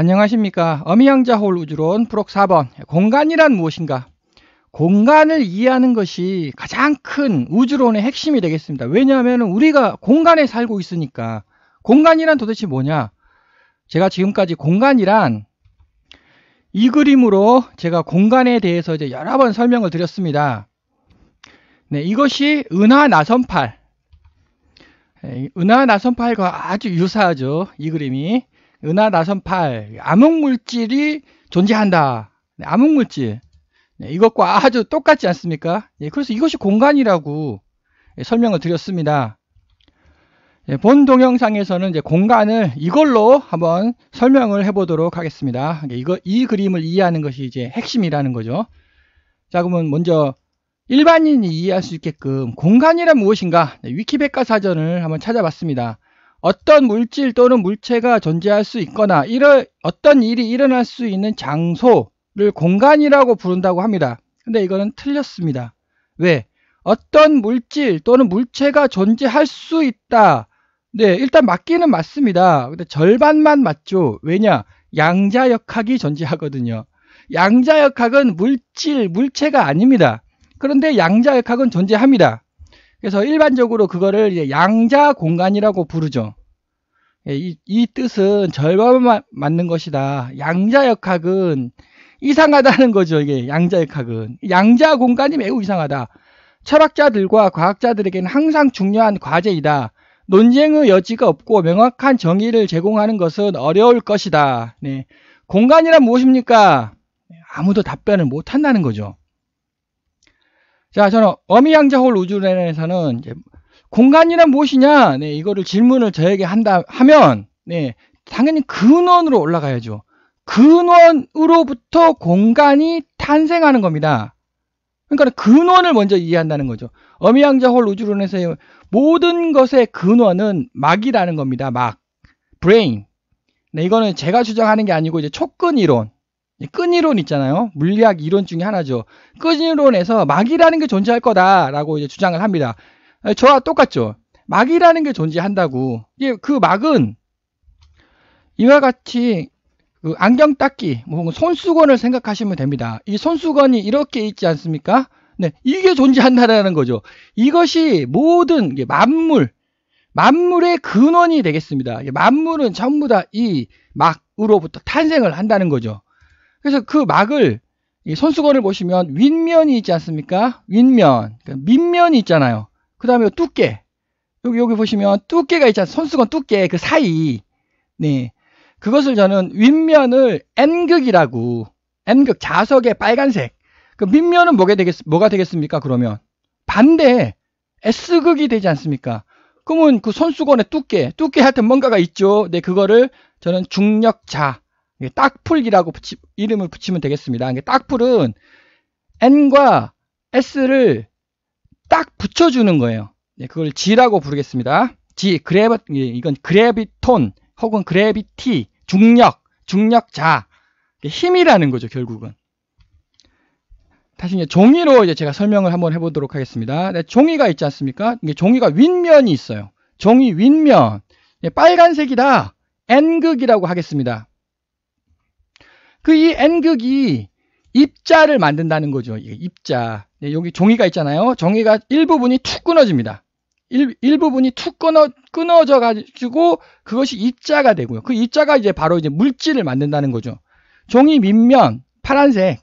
안녕하십니까. 어미양자 홀 우주론 부록 4번 공간이란 무엇인가? 공간을 이해하는 것이 가장 큰 우주론의 핵심이 되겠습니다. 왜냐하면 우리가 공간에 살고 있으니까 공간이란 도대체 뭐냐? 제가 지금까지 공간이란 이 그림으로 제가 공간에 대해서 이제 여러 번 설명을 드렸습니다. 네, 이것이 은하 나선팔. 네, 은하 나선팔과 아주 유사하죠. 이 그림이. 은하 나선 8 암흑물질이 존재한다. 네, 암흑물질 네, 이것과 아주 똑같지 않습니까? 예, 그래서 이것이 공간이라고 예, 설명을 드렸습니다. 예, 본 동영상에서는 이제 공간을 이걸로 한번 설명을 해보도록 하겠습니다. 이거, 이 그림을 이해하는 것이 이제 핵심이라는 거죠. 자, 그러면 먼저 일반인이 이해할 수 있게끔 공간이란 무엇인가? 네, 위키백과사전을 한번 찾아봤습니다. 어떤 물질 또는 물체가 존재할 수 있거나 이러, 어떤 일이 일어날 수 있는 장소를 공간이라고 부른다고 합니다. 근데 이거는 틀렸습니다. 왜? 어떤 물질 또는 물체가 존재할 수 있다. 네, 일단 맞기는 맞습니다. 근데 절반만 맞죠. 왜냐? 양자역학이 존재하거든요. 양자역학은 물질, 물체가 아닙니다. 그런데 양자역학은 존재합니다. 그래서 일반적으로 그거를 양자 공간이라고 부르죠. 예, 이, 이 뜻은 절반만 맞는 것이다. 양자역학은 이상하다는 거죠. 이게 양자역학은. 양자 공간이 매우 이상하다. 철학자들과 과학자들에게는 항상 중요한 과제이다. 논쟁의 여지가 없고 명확한 정의를 제공하는 것은 어려울 것이다. 네. 공간이란 무엇입니까? 아무도 답변을 못 한다는 거죠. 자, 저는 어미양자홀 우주론에서는 공간이란 무엇이냐? 네, 이거를 질문을 저에게 한다 하면 네, 당연히 근원으로 올라가야죠. 근원으로부터 공간이 탄생하는 겁니다. 그러니까 근원을 먼저 이해한다는 거죠. 어미양자홀 우주론에서의 모든 것의 근원은 막이라는 겁니다. 막. 브레인. 네, 이거는 제가 주장하는 게 아니고 이제 촉근 이론. 끈 이론 있잖아요. 물리학 이론 중에 하나죠. 끈 이론에서 막이라는 게 존재할 거다라고 이제 주장을 합니다. 예, 저와 똑같죠. 막이라는 게 존재한다고. 그 막은 이와 같이 그 안경 닦기, 뭐 손수건을 생각하시면 됩니다. 이 손수건이 이렇게 있지 않습니까? 네, 이게 존재한다라는 거죠. 이것이 모든 만물, 만물의 근원이 되겠습니다. 만물은 전부 다 이 막으로부터 탄생을 한다는 거죠. 그래서 그 막을 이 손수건을 보시면 윗면이 있지 않습니까? 윗면, 그러니까 밑면이 있잖아요. 그 다음에 두께. 여기, 여기 보시면 두께가 있잖아요. 손수건 두께 그 사이. 네. 그것을 저는 윗면을 N극이라고, N극 자석의 빨간색. 그 밑면은 뭐가, 되겠, 뭐가 되겠습니까? 그러면. 반대, S극이 되지 않습니까? 그러면 그 손수건의 두께, 두께 하여튼 뭔가가 있죠. 네, 그거를 저는 중력자, 딱풀이라고 붙이, 이름을 붙이면 되겠습니다. 딱풀은 N과 S를 딱 붙여주는 거예요. 네, 그걸 G라고 부르겠습니다. G, 그래비, 예, 이건 그래비톤 혹은 그래비티, 중력, 중력자, 힘이라는 거죠, 결국은. 다시 이제 종이로 이제 제가 설명을 한번 해보도록 하겠습니다. 네, 종이가 있지 않습니까? 이게 종이가 윗면이 있어요. 종이 윗면. 예, 빨간색이다. N극이라고 하겠습니다. 그 이 N극이 입자를 만든다는 거죠. 입자. 네, 여기 종이가 있잖아요. 종이가 일부분이 툭 끊어집니다. 일, 일부분이 툭 끊어, 끊어져 가지고 그것이 입자가 되고요. 그 입자가 이제 바로 이제 물질을 만든다는 거죠. 종이 밑면, 파란색.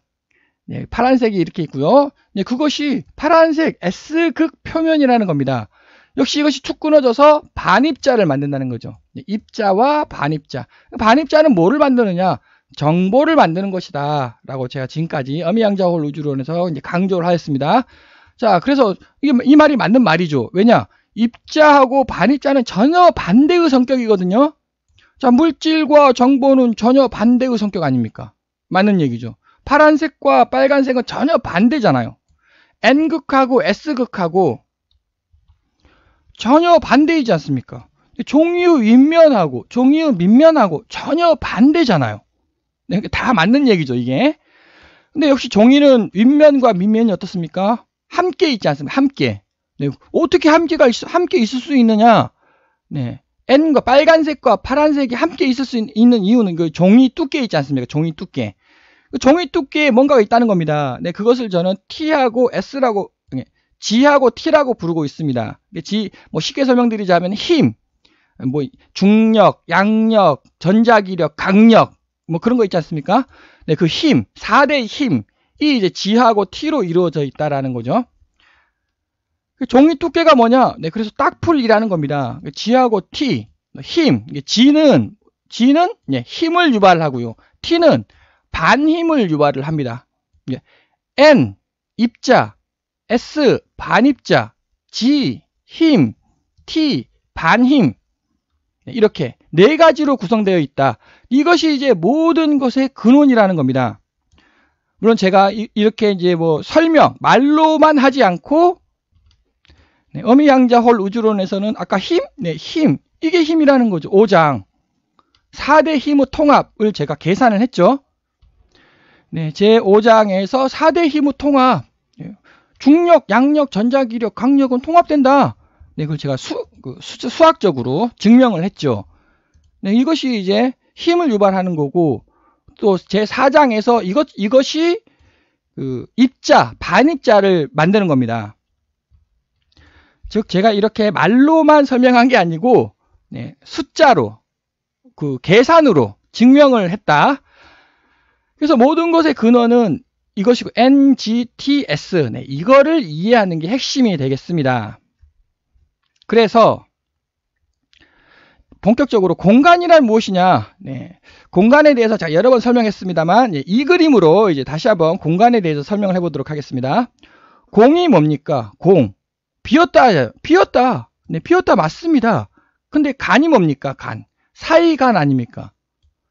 네, 파란색이 이렇게 있고요. 네, 그것이 파란색 S극 표면이라는 겁니다. 역시 이것이 툭 끊어져서 반입자를 만든다는 거죠. 네, 입자와 반입자. 반입자는 뭐를 만드느냐? 정보를 만드는 것이다. 라고 제가 지금까지 어미양자홀 우주론에서 이제 강조를 하였습니다. 자, 그래서 이이 말이 맞는 말이죠. 왜냐? 입자하고 반입자는 전혀 반대의 성격이거든요. 자, 물질과 정보는 전혀 반대의 성격 아닙니까? 맞는 얘기죠. 파란색과 빨간색은 전혀 반대잖아요. N극하고 S극하고 전혀 반대이지 않습니까? 종이의 윗면하고 종이의 밑면하고 전혀 반대잖아요. 네, 다 맞는 얘기죠, 이게. 근데 역시 종이는 윗면과 밑면이 어떻습니까? 함께 있지 않습니까? 함께. 네, 어떻게 함께가 있, 함께 있을 수 있느냐? 네. N과 빨간색과 파란색이 함께 있을 수 있, 는 이유는 그 종이 두께 있지 않습니까? 종이 두께. 그 종이 두께에 뭔가가 있다는 겁니다. 네, 그것을 저는 T하고 S라고 네, G하고 T라고 부르고 있습니다. G 뭐 쉽게 설명드리자면 힘, 뭐 중력, 양력, 전자기력, 강력 뭐 그런 거 있지 않습니까? 네, 그 힘, 4대 힘이 이제 G하고 T로 이루어져 있다라는 거죠. 그 종이 두께가 뭐냐? 네, 그래서 딱풀이라는 겁니다. G하고 그 T, 힘, G는, G는 예, 힘을 유발하고요. T는 반힘을 유발을 합니다. 예, N, 입자, S, 반입자, G, 힘, T, 반힘, 이렇게 네 가지로 구성되어 있다. 이것이 이제 모든 것의 근원이라는 겁니다. 물론 제가 이, 렇게 이제 뭐 설명, 말로만 하지 않고 네, 어미양자 홀 우주론에서는 아까 힘, 네, 힘, 이게 힘이라는 거죠. 5장. 4대 힘의 통합을 제가 계산을 했죠. 네, 제 5장에서 4대 힘의 통합. 네, 중력, 양력, 전자기력, 강력은 통합된다. 네, 그걸 제가 수, 그 수, 수학적으로 증명을 했죠. 네, 이것이 이제 힘을 유발하는 거고 또 제 4장에서 이것 이것이 그 입자 반입자를 만드는 겁니다. 즉 제가 이렇게 말로만 설명한 게 아니고 네, 숫자로 그 계산으로 증명을 했다. 그래서 모든 것의 근원은 이것이고 NGTS 네, 이거를 이해하는 게 핵심이 되겠습니다. 그래서 본격적으로 공간이란 무엇이냐? 네. 공간에 대해서 자 여러 번 설명했습니다만 예, 이 그림으로 이제 다시 한번 공간에 대해서 설명을 해보도록 하겠습니다. 공이 뭡니까? 공 비었다 비었다 네, 비었다 맞습니다. 근데 간이 뭡니까? 간 사이간 아닙니까?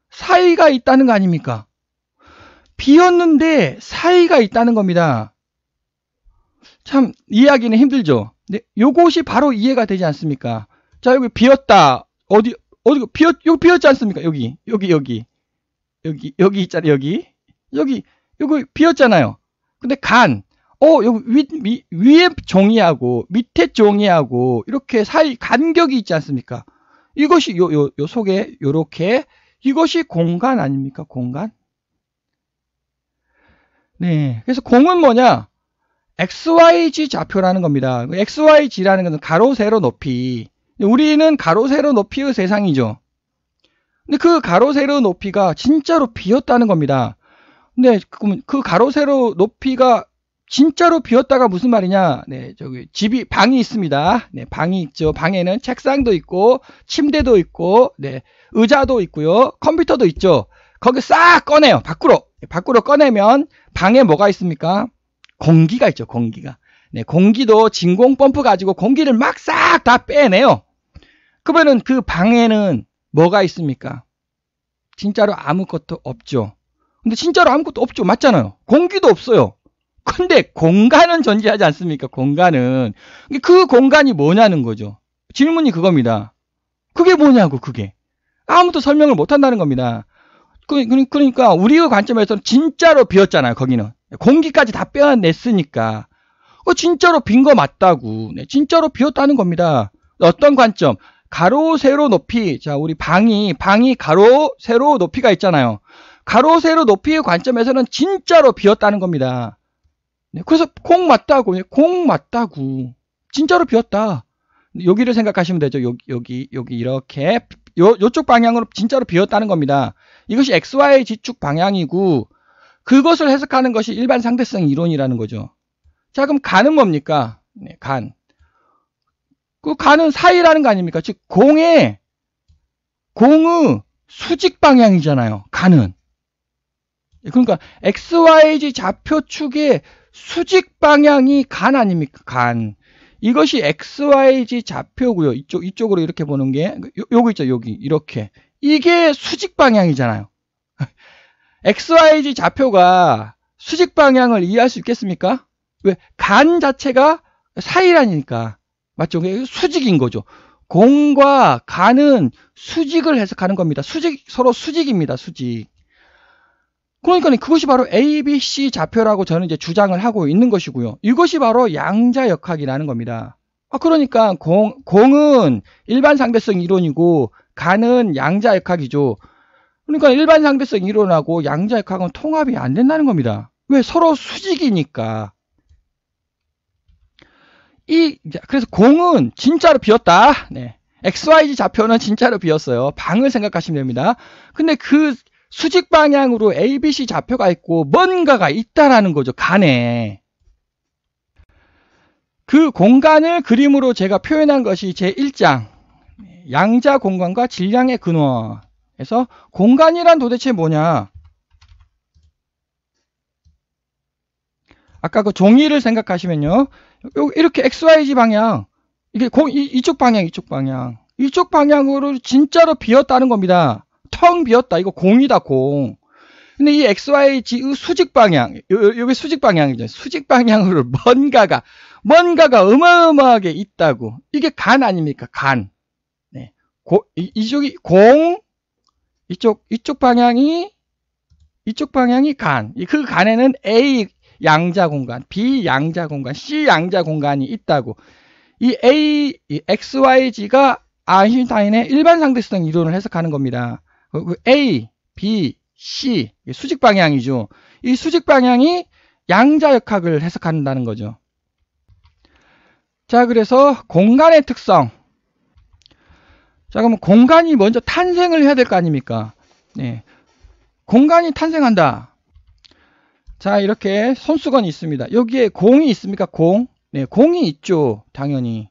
사이가 있다는 거 아닙니까? 비었는데 사이가 있다는 겁니다. 참 이해하기는 힘들죠. 근 네, 요것이 바로 이해가 되지 않습니까? 자, 여기 비었다. 어디, 어디, 비었, 여 비었지 않습니까? 여기, 여기, 여기. 여기, 여기 있잖아, 요 여기. 여기, 여기 비었잖아요. 근데 간. 어, 여기 위, 위, 에 종이하고 밑에 종이하고 이렇게 사이 간격이 있지 않습니까? 이것이 요, 요, 요 속에 요렇게 이것이 공간 아닙니까? 공간? 네. 그래서 공은 뭐냐? XYG 좌표라는 겁니다. 그 XYG라는 것은 가로, 세로, 높이. 우리는 가로, 세로, 높이의 세상이죠. 근데 그 가로, 세로, 높이가 진짜로 비었다는 겁니다. 근데 그 가로, 세로, 높이가 진짜로 비었다가 무슨 말이냐? 네, 저기 집이 방이 있습니다. 네, 방이 있죠. 방에는 책상도 있고 침대도 있고 네, 의자도 있고요. 컴퓨터도 있죠. 거기 싹 꺼내요. 밖으로. 네, 밖으로 꺼내면 방에 뭐가 있습니까? 공기가 있죠, 공기가. 네, 공기도 진공 펌프 가지고 공기를 막 싹 다 빼내요. 그러면은 그 방에는 뭐가 있습니까? 진짜로 아무것도 없죠. 근데 진짜로 아무것도 없죠. 맞잖아요. 공기도 없어요. 근데 공간은 존재하지 않습니까? 공간은. 그 공간이 뭐냐는 거죠. 질문이 그겁니다. 그게 뭐냐고, 그게. 아무도 설명을 못 한다는 겁니다. 그, 그, 그러니까 우리의 관점에서는 진짜로 비었잖아요, 거기는. 공기까지 다 빼냈으니까. 어, 진짜로 빈 거 맞다고. 네, 진짜로 비었다는 겁니다. 어떤 관점? 가로, 세로, 높이. 자, 우리 방이, 방이 가로, 세로, 높이가 있잖아요. 가로, 세로, 높이의 관점에서는 진짜로 비었다는 겁니다. 네, 그래서 콩 맞다고. 네, 공 맞다고. 진짜로 비었다. 네, 여기를 생각하시면 되죠. 여기, 여기, 여기 이렇게. 요, 요쪽 방향으로 진짜로 비었다는 겁니다. 이것이 XY 지축 방향이고, 그것을 해석하는 것이 일반 상대성 이론이라는 거죠. 자, 그럼 간은 뭡니까? 네, 간. 그 간은 사이라는 거 아닙니까? 즉, 공의, 공의 수직 방향이잖아요. 간은. 예, 그러니까, XYZ 좌표축의 수직 방향이 간 아닙니까? 간. 이것이 XYZ 좌표고요. 이쪽, 이쪽으로 이렇게 보는 게, 요, 요거 있죠, 여기. 이렇게. 이게 수직 방향이잖아요. XYZ 좌표가 수직 방향을 이해할 수 있겠습니까? 왜? 간 자체가 사이라니까 맞죠? 수직인 거죠. 공과 간은 수직을 해석하는 겁니다. 수직, 서로 수직입니다. 수직. 그러니까 그것이 바로 ABC 좌표라고 저는 이제 주장을 하고 있는 것이고요. 이것이 바로 양자역학이라는 겁니다. 아, 그러니까 공, 공은 일반 상대성 이론이고 간은 양자역학이죠. 그러니까 일반 상대성 이론하고 양자역학은 통합이 안 된다는 겁니다. 왜 서로 수직이니까. 이 그래서 공은 진짜로 비었다. 네. XYZ 좌표는 진짜로 비었어요. 방을 생각하시면 됩니다. 근데 그 수직 방향으로 ABC 좌표가 있고 뭔가가 있다라는 거죠. 간에. 그 공간을 그림으로 제가 표현한 것이 제1장 양자 공간과 질량의 근원 그래서 공간이란 도대체 뭐냐? 아까 그 종이를 생각하시면요. 이렇게 XYZ 방향, 이게 공, 이, 쪽 방향, 이쪽 방향. 이쪽 방향으로 진짜로 비었다는 겁니다. 텅 비었다. 이거 공이다, 공. 근데 이 XYZ의 수직 방향, 여기 수직 방향이죠. 수직 방향으로 뭔가가, 뭔가가 어마어마하게 있다고. 이게 간 아닙니까? 간. 네. 고, 이, 이쪽이 공, 이쪽 이쪽 방향이 이쪽 방향이 간. 그 간에는 A 양자 공간, B 양자 공간, C 양자 공간이 있다고. 이 A, 이 XYZ가 아인슈타인의 일반 상대성 이론을 해석하는 겁니다. 어, 그 A, B, C 수직 방향이죠. 이 수직 방향이 양자 역학을 해석한다는 거죠. 자, 그래서 공간의 특성, 자, 그러면 공간이 먼저 탄생을 해야 될 거 아닙니까? 네. 공간이 탄생한다. 자, 이렇게 손수건이 있습니다. 여기에 공이 있습니까? 공. 네, 공이 있죠. 당연히.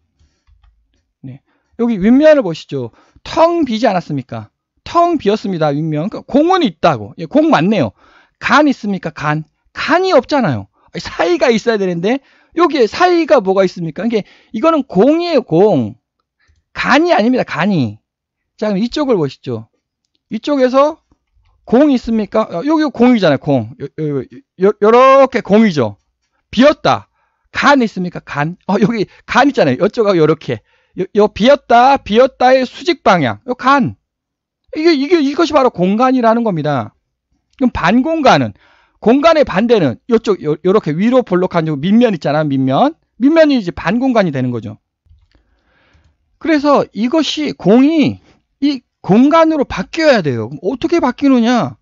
네. 여기 윗면을 보시죠. 텅 비지 않았습니까? 텅 비었습니다. 윗면. 그러니까 공은 있다고. 예, 공 맞네요. 간 있습니까? 간. 간이 없잖아요. 사이가 있어야 되는데 여기에 사이가 뭐가 있습니까? 이게 이거는 공이에요, 공. 간이 아닙니다. 간이. 자, 그럼 이쪽을 보시죠. 이쪽에서 공이 있습니까? 어, 여기 공이잖아요. 공. 이렇게 공이죠. 비었다. 간 있습니까? 간. 어, 여기 간 있잖아요. 이쪽하고 이렇게. 요, 요, 비었다, 비었다의 수직 방향. 요 간. 이게, 이게, 이것이 바로 공간이라는 겁니다. 그럼 반공간은, 공간의 반대는 요쪽, 요, 요렇게 위로 볼록한 요 밑면 있잖아, 밑면. 밑면이 이제 반공간이 되는 거죠. 그래서 이것이 공이 이 공간으로 바뀌어야 돼요. 어떻게 바뀌느냐?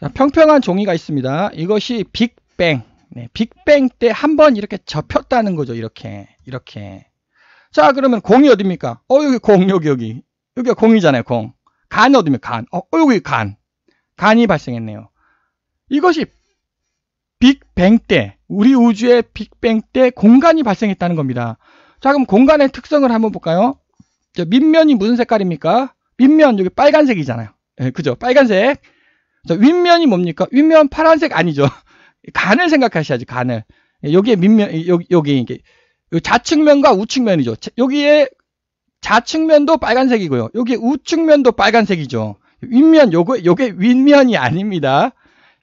자, 평평한 종이가 있습니다. 이것이 빅뱅. 네, 빅뱅 때 한 번 이렇게 접혔다는 거죠. 이렇게. 이렇게. 자, 그러면 공이 어딥니까? 어, 여기 공, 여기, 여기. 여기가 공이잖아요, 공. 간이 어딥니까? 간. 어, 어, 여기 간. 간이 발생했네요. 이것이 빅뱅 때, 우리 우주의 빅뱅 때 공간이 발생했다는 겁니다. 자, 그럼 공간의 특성을 한번 볼까요? 밑면이 무슨 색깔입니까? 밑면 여기 빨간색이잖아요. 예, 그죠? 빨간색. 자, 윗면이 뭡니까? 윗면 파란색 아니죠. 간을 생각하셔야지, 간을. 예, 여기에 밑면, 여기, 여기, 이게. 좌측면과 우측면이죠. 여기에 좌측면도 빨간색이고요. 여기 우측면도 빨간색이죠. 윗면, 요거, 요게 윗면이 아닙니다.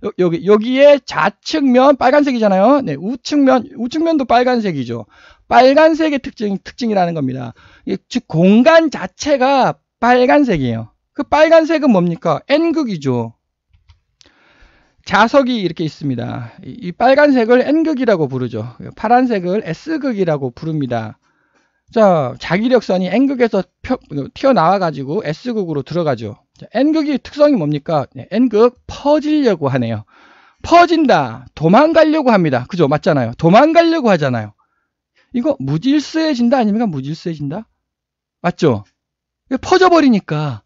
여, 여기, 여기에 좌측면 빨간색이잖아요. 네, 우측면, 우측면도 빨간색이죠. 빨간색의 특징, 특징이라는 겁니다. 즉, 공간 자체가 빨간색이에요. 그 빨간색은 뭡니까? N극이죠. 자석이 이렇게 있습니다. 이 빨간색을 N극이라고 부르죠. 파란색을 S극이라고 부릅니다. 자, 자기력선이 N극에서 튀어나와가지고 S극으로 들어가죠. n 극의 특성이 뭡니까? 네, N극 퍼지려고 하네요. 퍼진다. 도망가려고 합니다. 그죠? 맞잖아요. 도망가려고 하잖아요. 이거 무질서해진다 아닙니까 무질서해진다? 맞죠? 퍼져버리니까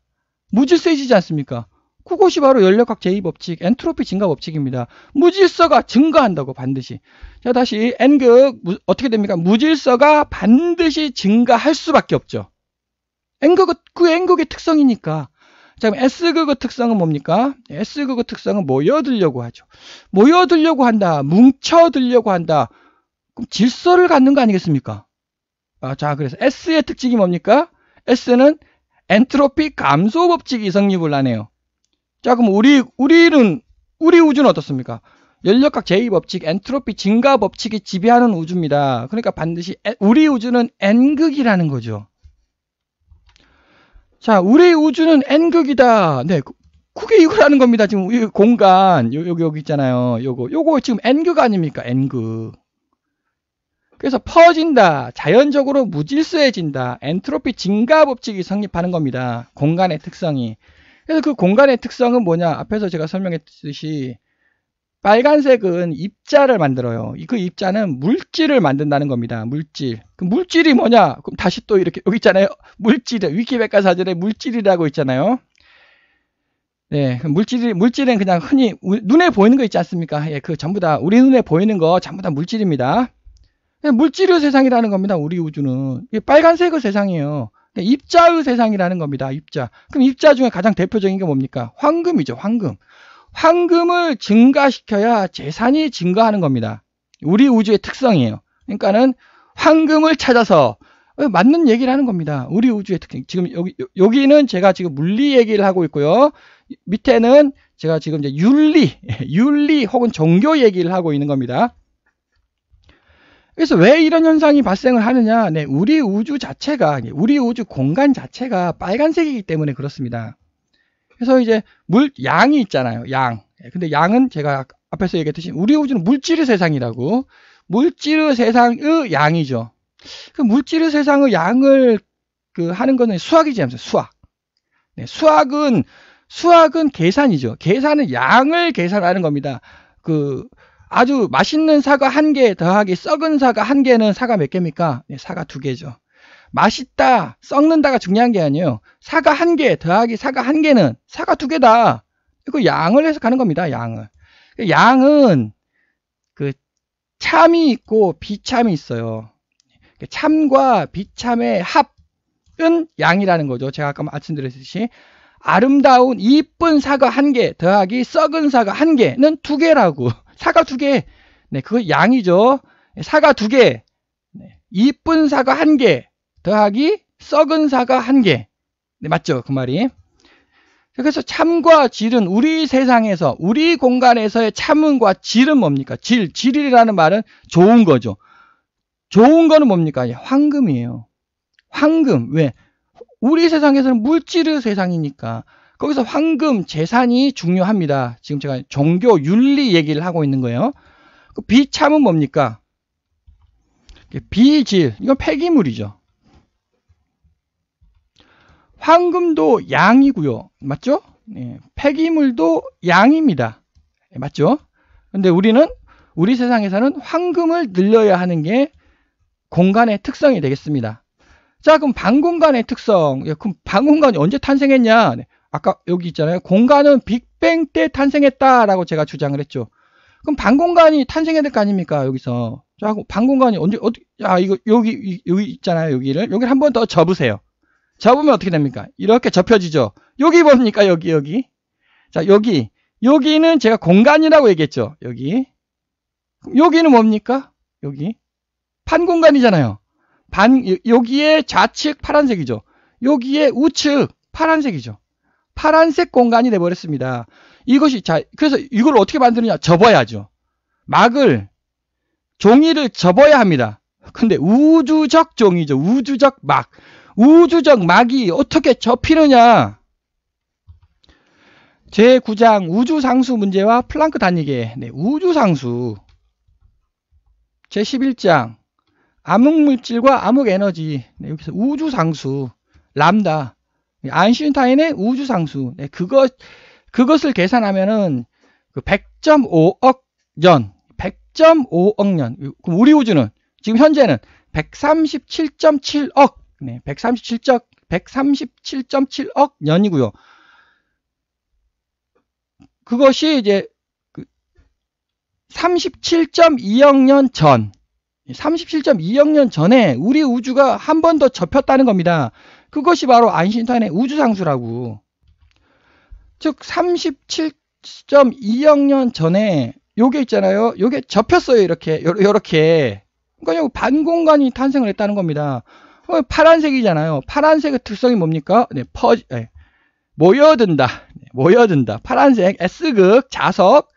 무질서해지지 않습니까? 그것이 바로 연력학 제2법칙, 엔트로피 증가 법칙입니다. 무질서가 증가한다고 반드시. 자, 다시 N극 무, 어떻게 됩니까? 무질서가 반드시 증가할 수밖에 없죠. N극은 그 N극의 특성이니까. 자, 그럼 S극의 특성은 뭡니까? S극의 특성은 모여들려고 하죠. 모여들려고 한다. 뭉쳐들려고 한다. 그럼 질서를 갖는 거 아니겠습니까? 아, 자, 그래서 S의 특징이 뭡니까? S는 엔트로피 감소 법칙이 성립을 하네요. 자, 그럼 우리, 우리는, 우리 우주는 어떻습니까? 연력학 제2법칙, 엔트로피 증가 법칙이 지배하는 우주입니다. 그러니까 반드시 우리 우주는 N극이라는 거죠. 자, 우리 우주는 N극이다. 네, 그게 이거라는 겁니다. 지금 이 공간, 요, 여기, 여기 있잖아요. 요거, 요거 지금 N극 아닙니까? N극. 그래서 퍼진다, 자연적으로 무질서해진다, 엔트로피 증가 법칙이 성립하는 겁니다. 공간의 특성이. 그래서 그 공간의 특성은 뭐냐? 앞에서 제가 설명했듯이 빨간색은 입자를 만들어요. 그 입자는 물질을 만든다는 겁니다. 물질. 그 물질이 뭐냐? 그럼 다시 또 이렇게 여기 있잖아요. 물질. 위키백과 사전에 물질이라고 있잖아요. 네, 그 물질이 물질은 그냥 흔히 눈에 보이는 거 있지 않습니까? 예, 그 전부 다 우리 눈에 보이는 거 전부 다 물질입니다. 물질의 세상이라는 겁니다. 우리 우주는. 이게 빨간색의 세상이에요. 그러니까 입자의 세상이라는 겁니다. 입자. 그럼 입자 중에 가장 대표적인 게 뭡니까? 황금이죠. 황금. 황금을 증가시켜야 재산이 증가하는 겁니다. 우리 우주의 특성이에요. 그러니까는 황금을 찾아서 어, 맞는 얘기를 하는 겁니다. 우리 우주의 특징. 지금 여기, 여기는 제가 지금 물리 얘기를 하고 있고요. 밑에는 제가 지금 이제 윤리, 윤리 혹은 종교 얘기를 하고 있는 겁니다. 그래서 왜 이런 현상이 발생을 하느냐? 네, 우리 우주 자체가 우리 우주 공간 자체가 빨간색이기 때문에 그렇습니다. 그래서 이제 물 양이 있잖아요. 양. 네, 근데 양은 제가 앞에서 얘기했듯이 우리 우주는 물질의 세상이라고 물질의 세상의 양이죠. 그 물질의 세상의 양을 그 하는 거는 수학이지 않습니까? 수학. 네, 수학은 수학은 계산이죠. 계산은 양을 계산하는 겁니다. 그 아주 맛있는 사과 한 개 더하기 썩은 사과 한 개는 사과 몇 개입니까? 네, 사과 두 개죠. 맛있다, 썩는다가 중요한 게 아니에요. 사과 한 개 더하기 사과 한 개는 사과 두 개다. 그 양을 해서 가는 겁니다. 양을. 그 양은 그 참이 있고 비참이 있어요. 그 참과 비참의 합은 양이라는 거죠. 제가 아까 말씀드렸듯이 아름다운 이쁜 사과 한 개 더하기 썩은 사과 한 개는 두 개라고. 사과 두 개. 네, 그거 양이죠. 사과 두 개. 네, 이쁜 사과 한 개. 더하기 썩은 사과 한 개. 네, 맞죠? 그 말이. 그래서 참과 질은 우리 세상에서 우리 공간에서의 참과 질은 뭡니까? 질, 질이라는 말은 좋은 거죠. 좋은 거는 뭡니까? 황금이에요. 황금. 왜? 우리 세상에서는 물질의 세상이니까 거기서 황금, 재산이 중요합니다. 지금 제가 종교, 윤리 얘기를 하고 있는 거예요. 그 비참은 뭡니까? 비질, 이건 폐기물이죠. 황금도 양이고요. 맞죠? 예, 폐기물도 양입니다. 예, 맞죠? 근데 우리는 우리 세상에서는 황금을 늘려야 하는 게 공간의 특성이 되겠습니다. 자, 그럼 방공간의 특성. 예, 그럼 방공간이 언제 탄생했냐? 네. 아까 여기 있잖아요. 공간은 빅뱅 때 탄생했다라고 제가 주장을 했죠. 그럼 반공간이 탄생해야 될 거 아닙니까? 여기서. 자, 반공간이 언제, 어디, 야, 아, 이거, 여기, 여기 있잖아요. 여기를. 여기를 한 번 더 접으세요. 접으면 어떻게 됩니까? 이렇게 접혀지죠. 여기 뭡니까? 여기, 여기. 자, 여기. 여기는 제가 공간이라고 얘기했죠. 여기. 여기는 뭡니까? 여기. 판공간이잖아요. 반, 여기에 좌측 파란색이죠. 여기에 우측 파란색이죠. 파란색 공간이 돼버렸습니다. 이것이 자 그래서 이걸 어떻게 만드느냐 접어야죠. 막을 종이를 접어야 합니다. 근데 우주적 종이죠. 우주적 막. 우주적 막이 어떻게 접히느냐. 제9장 우주상수 문제와 플랑크 단위계. 네, 우주상수. 제11장 암흑물질과 암흑에너지. 네, 여기서 우주상수. 람다. 아인슈타인의 우주상수 네, 그것 그것을 계산하면은 그 100.5억 년, 100.5억 년. 그럼 우리 우주는 지금 현재는 137.7억, 네, 137억, 137.7억 년이고요. 그것이 이제 37.2억 그 년 전, 37.2억 년 전에 우리 우주가 한 번 더 접혔다는 겁니다. 그것이 바로 아인슈타인의 우주상수라고. 즉 37.2억 년 전에 요게 있잖아요. 요게 접혔어요. 이렇게 요렇게. 그러니까 반공간이 탄생을 했다는 겁니다. 어, 파란색이잖아요. 파란색의 특성이 뭡니까? 네, 퍼 네, 모여든다. 네, 모여든다. 파란색 S극 자석.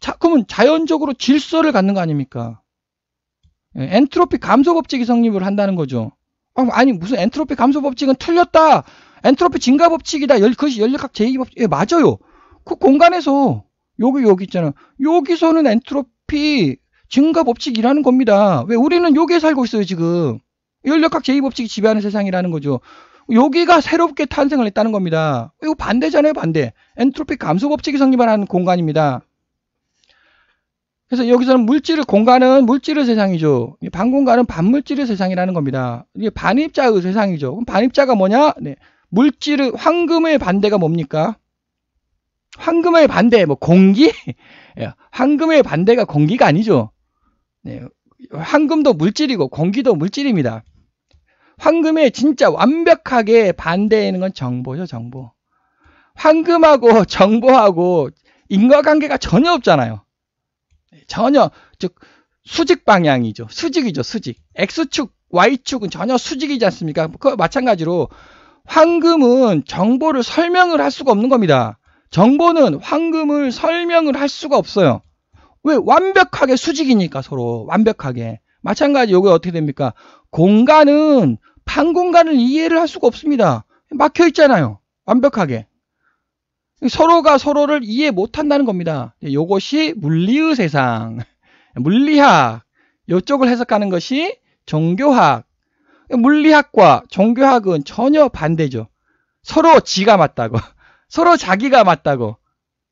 자, 그러면 자연적으로 질서를 갖는 거 아닙니까? 예, 엔트로피 감소 법칙이 성립을 한다는 거죠. 어, 아니 무슨 엔트로피 감소 법칙은 틀렸다. 엔트로피 증가 법칙이다. 열, 그것이 열역학 제2 법칙. 예, 맞아요. 그 공간에서 여기 여기 있잖아. 여기서는 엔트로피 증가 법칙이라는 겁니다. 왜 우리는 여기에 살고 있어요 지금. 열역학 제2 법칙이 지배하는 세상이라는 거죠. 여기가 새롭게 탄생을 했다는 겁니다. 이거 반대잖아요 반대. 엔트로피 감소 법칙이 성립하는 공간입니다. 그래서 여기서는 물질의 공간은 물질의 세상이죠. 반공간은 반물질의 세상이라는 겁니다. 이게 반입자의 세상이죠. 그럼 반입자가 뭐냐? 네. 물질의 황금의 반대가 뭡니까? 황금의 반대, 뭐 공기? 예, 황금의 반대가 공기가 아니죠. 네. 황금도 물질이고 공기도 물질입니다. 황금의 진짜 완벽하게 반대하는 건 정보죠, 정보. 황금하고 정보하고 인과관계가 전혀 없잖아요. 전혀 즉 수직 방향이죠. 수직이죠. 수직. X축, Y축은 전혀 수직이지 않습니까? 그 마찬가지로 황금은 정보를 설명을 할 수가 없는 겁니다. 정보는 황금을 설명을 할 수가 없어요. 왜? 완벽하게 수직이니까 서로 완벽하게. 마찬가지 요게 어떻게 됩니까? 공간은 판 공간을 이해를 할 수가 없습니다. 막혀 있잖아요. 완벽하게. 서로가 서로를 이해 못한다는 겁니다. 이것이 물리의 세상, 물리학 이쪽을 해석하는 것이 종교학. 물리학과 종교학은 전혀 반대죠. 서로 지가 맞다고, 서로 자기가 맞다고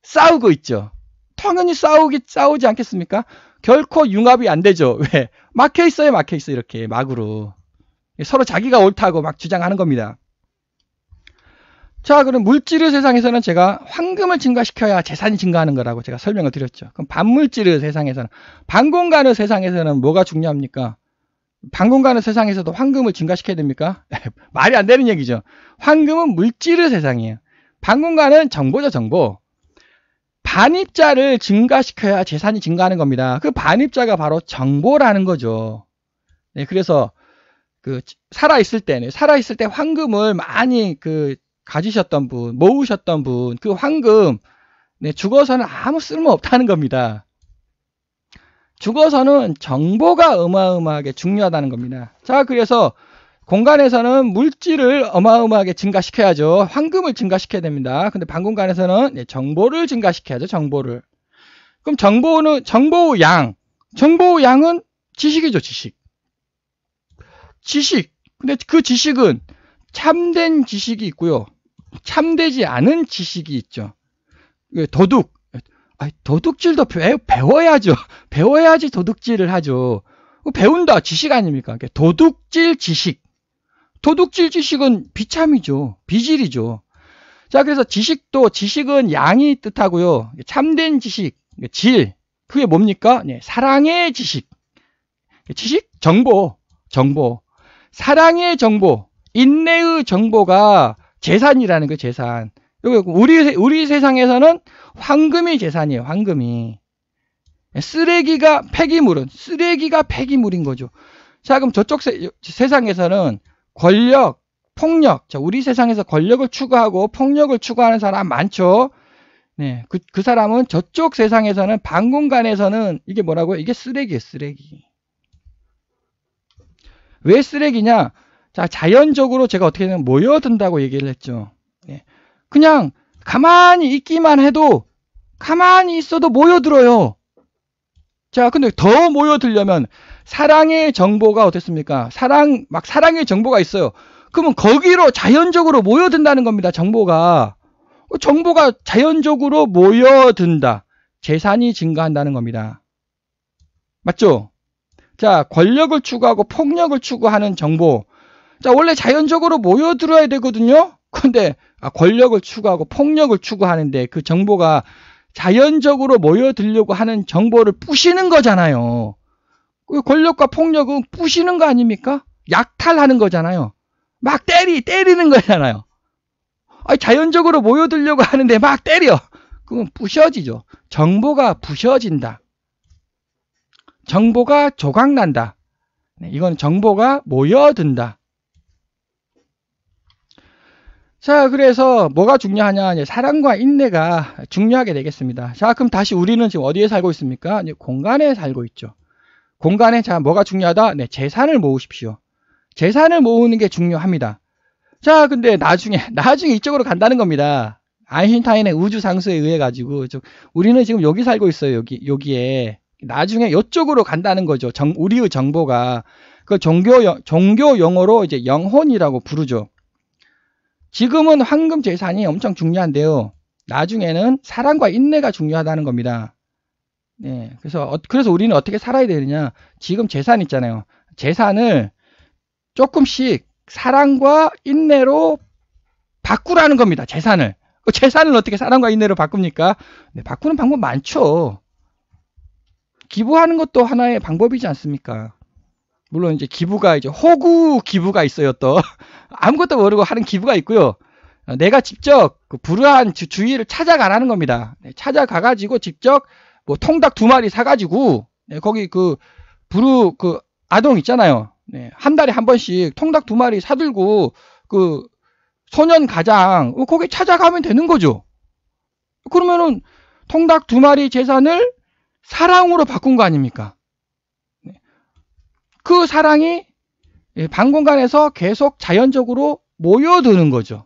싸우고 있죠. 당연히 싸우기 싸우지 않겠습니까? 결코 융합이 안 되죠. 왜? 막혀 있어요, 막혀 있어 이렇게 막으로 서로 자기가 옳다고 막 주장하는 겁니다. 자, 그럼 물질의 세상에서는 제가 황금을 증가시켜야 재산이 증가하는 거라고 제가 설명을 드렸죠. 그럼 반물질의 세상에서는, 반공간의 세상에서는 뭐가 중요합니까? 반공간의 세상에서도 황금을 증가시켜야 됩니까? 말이 안 되는 얘기죠. 황금은 물질의 세상이에요. 반공간은 정보죠, 정보. 반입자를 증가시켜야 재산이 증가하는 겁니다. 그 반입자가 바로 정보라는 거죠. 네, 그래서 그 살아있을 때는 살아있을 때 황금을 많이 그 가지셨던 분, 모으셨던 분, 그 황금, 네, 죽어서는 아무 쓸모 없다는 겁니다. 죽어서는 정보가 어마어마하게 중요하다는 겁니다. 자, 그래서 공간에서는 물질을 어마어마하게 증가시켜야죠. 황금을 증가시켜야 됩니다. 근데 방공간에서는 네, 정보를 증가시켜야죠. 정보를. 그럼 정보는, 정보 양. 정보 양은 지식이죠, 지식. 지식. 근데 그 지식은 참된 지식이 있고요. 참되지 않은 지식이 있죠. 그 도둑. 도둑질도 배, 워야죠 배워야지 도둑질을 하죠. 배운다. 지식 아닙니까? 도둑질 지식. 도둑질 지식은 비참이죠. 비질이죠. 자, 그래서 지식도, 지식은 양이 뜻하고요. 참된 지식, 질. 그게 뭡니까? 네, 사랑의 지식. 지식? 정보. 정보. 사랑의 정보. 인내의 정보가 재산이라는 거 재산. 우리 우리 세상에서는 황금이 재산이에요. 황금이. 쓰레기가 폐기물은 쓰레기가 폐기물인 거죠. 자, 그럼 저쪽 세, 상에서는 권력, 폭력. 자, 우리 세상에서 권력을 추구하고 폭력을 추구하는 사람 많죠. 네, 그, 그 사람은 저쪽 세상에서는 방공간에서는 이게 뭐라고요? 이게 쓰레기예요, 쓰레기. 왜 쓰레기냐? 자, 자연적으로 제가 어떻게든 모여든다고 얘기를 했죠. 예. 그냥 가만히 있기만 해도 가만히 있어도 모여들어요. 자, 근데 더 모여들려면 사랑의 정보가 어떻습니까? 사랑 막 사랑의 정보가 있어요. 그러면 거기로 자연적으로 모여든다는 겁니다. 정보가 어, 정보가 자연적으로 모여든다. 재산이 증가한다는 겁니다. 맞죠? 자, 권력을 추구하고 폭력을 추구하는 정보, 자, 원래 자연적으로 모여들어야 되거든요. 근데 아, 권력을 추구하고 폭력을 추구하는데 그 정보가 자연적으로 모여들려고 하는 정보를 부시는 거잖아요. 그 권력과 폭력은 부시는 거 아닙니까? 약탈하는 거잖아요. 막 때리, 때리는 거잖아요. 아니, 자연적으로 모여들려고 하는데 막 때려. 그건 부셔지죠. 정보가 부셔진다. 정보가 조각난다. 네, 이건 정보가 모여든다. 자, 그래서 뭐가 중요하냐? 이제 사랑과 인내가 중요하게 되겠습니다. 자, 그럼 다시 우리는 지금 어디에 살고 있습니까? 이제 공간에 살고 있죠. 공간에 자, 뭐가 중요하다? 네, 재산을 모으십시오. 재산을 모으는 게 중요합니다. 자, 근데 나중에 나중에 이쪽으로 간다는 겁니다. 아인슈타인의 우주 상수에 의해 가지고 우리는 지금 여기 살고 있어요. 여기 여기에 나중에 이쪽으로 간다는 거죠. 정, 우리의 정보가 그 종교 영, 종교 영어로 이제 영혼이라고 부르죠. 지금은 황금 재산이 엄청 중요한데요. 나중에는 사랑과 인내가 중요하다는 겁니다. 네, 그래서 어, 그래서 우리는 어떻게 살아야 되느냐? 지금 재산 있잖아요. 재산을 조금씩 사랑과 인내로 바꾸라는 겁니다. 재산을 그 재산을 어떻게 사랑과 인내로 바꿉니까? 네, 바꾸는 방법 많죠. 기부하는 것도 하나의 방법이지 않습니까? 물론 이제 기부가 이제 호구 기부가 있어요 또 아무것도 모르고 하는 기부가 있고요. 어, 내가 직접 그 불우한 주, 위를 찾아가라는 겁니다. 네, 찾아가가지고 직접 뭐 통닭 두 마리 사가지고 네, 거기 그 불우 그 아동 있잖아요. 네, 한 달에 한 번씩 통닭 두 마리 사들고 그 소년 가장 어, 거기 찾아가면 되는 거죠. 그러면은 통닭 두 마리 재산을 사랑으로 바꾼 거 아닙니까? 그 사랑이 예, 방공간에서 계속 자연적으로 모여드는 거죠.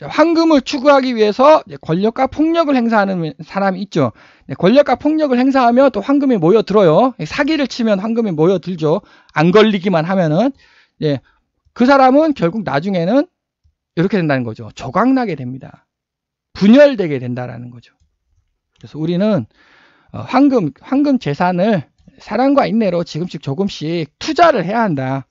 황금을 추구하기 위해서 권력과 폭력을 행사하는 사람이 있죠. 네, 권력과 폭력을 행사하면 또 황금이 모여들어요. 사기를 치면 황금이 모여들죠. 안 걸리기만 하면은. 예, 그 사람은 결국 나중에는 이렇게 된다는 거죠. 조각나게 됩니다. 분열되게 된다라는 거죠. 그래서 우리는 어, 황금, 황금 재산을 사랑과 인내로 지금씩 조금씩 투자를 해야 한다.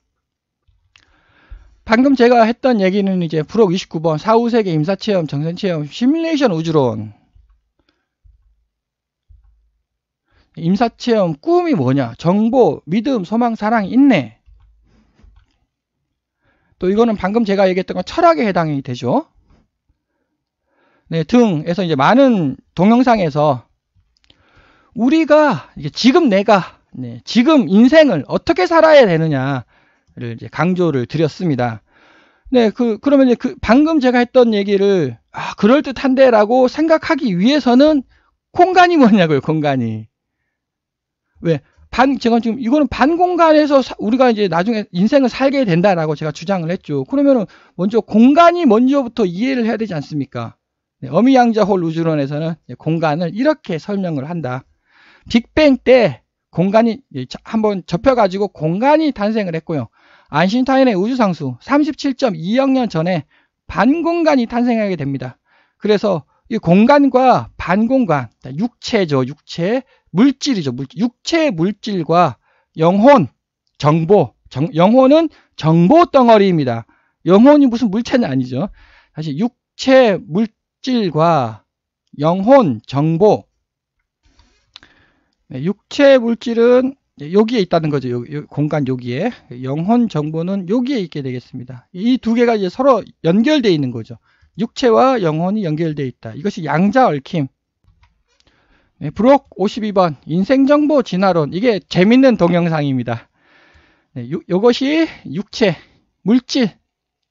방금 제가 했던 얘기는 이제 부록 29번 사후세계 임사체험 정선체험 시뮬레이션 우주론 임사체험 꿈이 뭐냐 정보 믿음 소망 사랑 인내 또 이거는 방금 제가 얘기했던 건 철학에 해당이 되죠 네 등에서 이제 많은 동영상에서 우리가 지금 내가 네, 지금 인생을 어떻게 살아야 되느냐를 이제 강조를 드렸습니다. 네, 그, 그러면 이제 그 방금 제가 했던 얘기를, 아, 그럴듯한데라고 생각하기 위해서는 공간이 뭐냐고요, 공간이. 왜? 반, 제가 지금, 이거는 반공간에서 사, 우리가 이제 나중에 인생을 살게 된다라고 제가 주장을 했죠. 그러면은 먼저 공간이 먼저부터 이해를 해야 되지 않습니까? 네, 어미양자홀 우주론에서는 공간을 이렇게 설명을 한다. 빅뱅 때 공간이 한번 접혀가지고 공간이 탄생을 했고요. 안신타인의 우주상수 37.2억 년 전에 반공간이 탄생하게 됩니다. 그래서 이 공간과 반공간, 육체죠, 육체, 물질이죠, 물질, 육체 물질과 영혼, 정보, 정, 영혼은 정보 덩어리입니다. 영혼이 무슨 물체는 아니죠. 사실 육체 물질과 영혼, 정보, 네, 육체 물질은 여기에 있다는 거죠. 여기, 공간 여기에 영혼 정보는 여기에 있게 되겠습니다. 이 두 개가 이제 서로 연결되어 있는 거죠. 육체와 영혼이 연결되어 있다. 이것이 양자 얽힘. 네, 브록 52번 인생정보 진화론 이게 재밌는 동영상입니다. 네, 요, 것이 육체, 물질,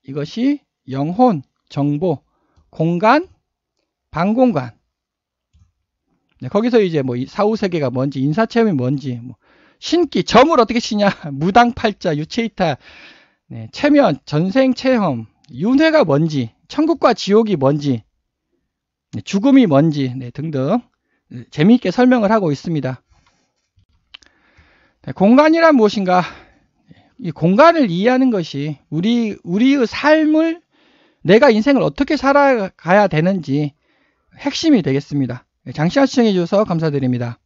이것이 영혼, 정보, 공간, 방공간 네, 거기서 이제 뭐 사후 세계가 뭔지 인사 체험이 뭔지 뭐 신기 점을 어떻게 치냐 무당팔자 유체이타 네, 체면 전생 체험 윤회가 뭔지 천국과 지옥이 뭔지 네, 죽음이 뭔지 네, 등등 네, 재미있게 설명을 하고 있습니다. 네, 공간이란 무엇인가? 이 공간을 이해하는 것이 우리 우리의 삶을 내가 인생을 어떻게 살아가야 되는지 핵심이 되겠습니다. 네, 장시간 시청해주셔서 감사드립니다.